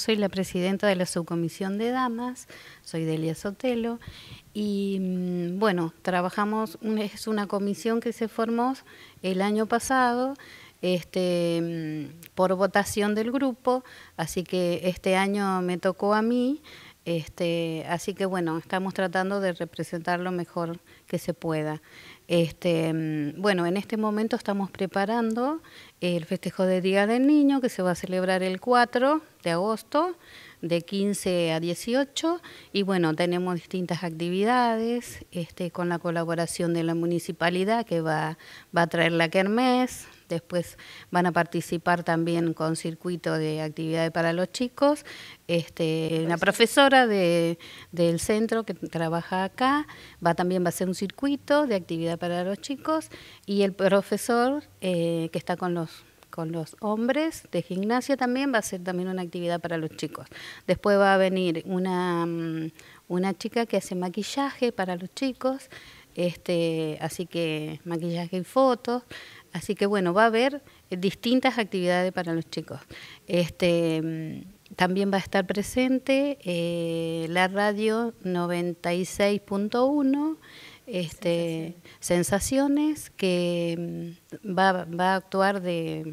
Soy la presidenta de la subcomisión de damas, soy Delia Sotelo y mm, bueno, trabajamos, es una comisión que se formó el año pasado este, mm, por votación del grupo, así que este año me tocó a mí este, así que bueno, estamos tratando de representar lo mejor que se pueda. Este, mm, bueno, en este momento estamos preparando el festejo de Día del Niño que se va a celebrar el 4 de agosto de 15 a 18 y bueno, tenemos distintas actividades este, con la colaboración de la municipalidad que va, va a traer la Kermés, Después van a participar también con circuito de actividades para los chicos. Este, profesora del centro que trabaja acá va también va a hacer un circuito de actividad para los chicos y el profesor eh, que está con los con los hombres de gimnasia también va a hacer también una actividad para los chicos. Después va a venir una, mm, una chica que hace maquillaje para los chicos, este, así que maquillaje y fotos. Así que bueno, va a haber eh, distintas actividades para los chicos. Este, mm, también va a estar presente eh, la radio 96.1, este, sensaciones. que mm, va, a actuar de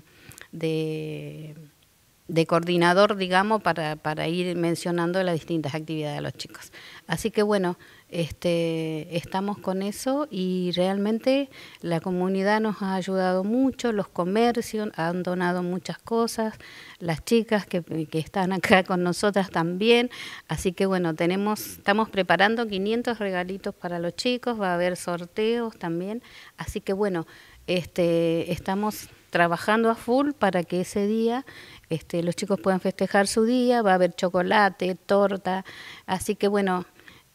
de coordinador, digamos, para, para ir mencionando las distintas actividades de los chicos. Así que bueno, este, estamos con eso y realmente la comunidad nos ha ayudado mucho, los comercios han donado muchas cosas, las chicas que, que están acá con nosotras también, así que bueno, tenemos, estamos preparando 500 regalitos para los chicos, va a haber sorteos también, así que bueno, este, estamos trabajando a full para que ese día este, los chicos pueden festejar su día, va a haber chocolate, torta, así que bueno,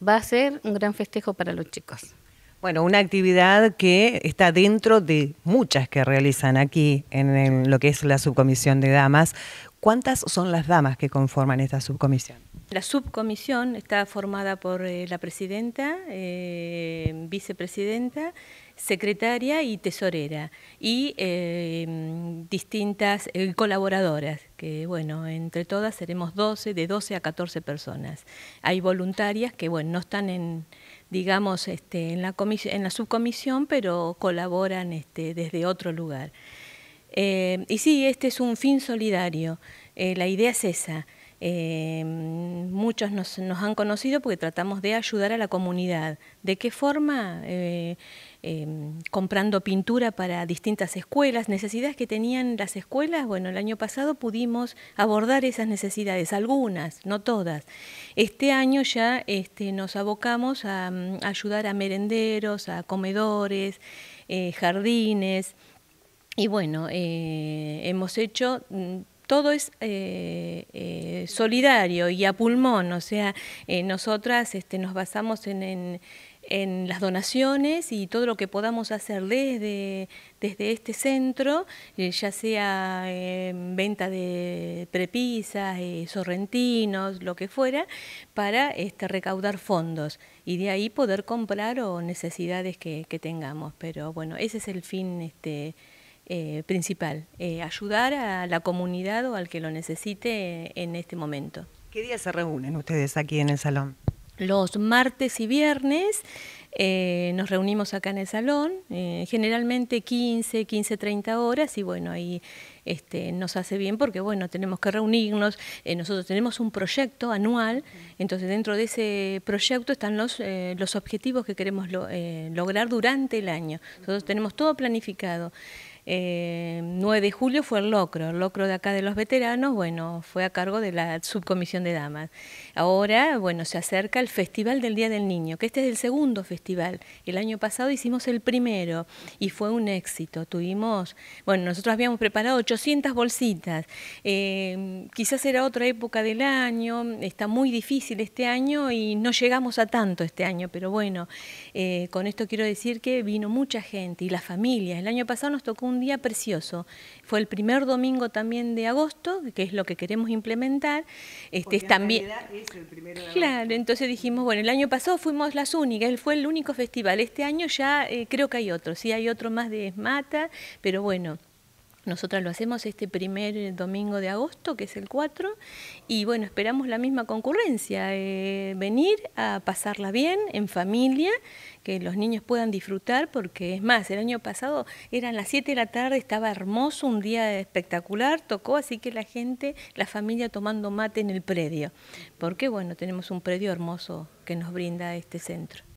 va a ser un gran festejo para los chicos. Bueno, una actividad que está dentro de muchas que realizan aquí en, lo que es la subcomisión de damas. ¿Cuántas son las damas que conforman esta subcomisión? La subcomisión está formada por eh, la presidenta, eh, vicepresidenta, secretaria y tesorera y eh, distintas colaboradoras que bueno, entre todas seremos 12, de 12 a 14 personas. Hay voluntarias que bueno, no están en, digamos, este, en, la en la subcomisión, pero colaboran este, desde otro lugar. Eh, y sí, este es un fin solidario. Eh, la idea es esa, eh, muchos nos, han conocido porque tratamos de ayudar a la comunidad. ¿De qué forma? Eh, eh, comprando pintura para distintas escuelas, necesidades que tenían las escuelas. Bueno, el año pasado pudimos abordar esas necesidades, algunas, no todas. Este año ya este, nos abocamos a, mm, ayudar a merenderos, a comedores, jardines. Y bueno, hemos hecho mm, todo es eh, eh, solidario y a pulmón, o sea, eh, nosotras este, nos basamos en, las donaciones y todo lo que podamos hacer desde, desde este centro, ya sea em, venta de prepisas, sorrentinos, lo que fuera, para este, recaudar fondos y de ahí poder comprar o necesidades que, que tengamos. Pero bueno, ese es el fin. Este, eh, principal, eh, ayudar a la comunidad o al que lo necesite en este momento. ¿Qué días se reúnen ustedes aquí en el salón? Los martes y viernes eh, nos reunimos acá en el salón, generalmente 15, 15, 30 horas y bueno, ahí este, nos hace bien porque bueno, tenemos que reunirnos, nosotros tenemos un proyecto anual, entonces dentro de ese proyecto están los, los objetivos que queremos lograr durante el año, nosotros tenemos todo planificado. 9 eh, de julio fue el locro, el locro de acá de los veteranos, bueno, fue a cargo de la subcomisión de damas. Ahora, bueno, se acerca el Festival del Día del Niño, que este es el segundo festival. El año pasado hicimos el primero y fue un éxito. Tuvimos, bueno, nosotros habíamos preparado 800 bolsitas. Eh, quizás era otra época del año, está muy difícil este año y no llegamos a tanto este año, pero bueno, eh, con esto quiero decir que vino mucha gente y las familias. El año pasado nos tocó un un día precioso. Fue el primer domingo también de agosto, que es lo que queremos implementar. Este, es también... Claro, entonces dijimos, bueno, el año pasado fuimos las únicas, fue el único festival. Este año ya eh, creo que hay otro, sí hay otro más de Esmata, pero bueno. Nosotras lo hacemos este primer eh, domingo de agosto, que es el 4, y bueno, esperamos la misma concurrencia, eh, venir a pasarla bien en familia, que los niños puedan disfrutar, porque es más, el año pasado eran las 7 de la tarde, estaba hermoso, un día espectacular, tocó, así que la gente, la familia tomando mate en el predio, porque bueno, tenemos un predio hermoso que nos brinda este centro.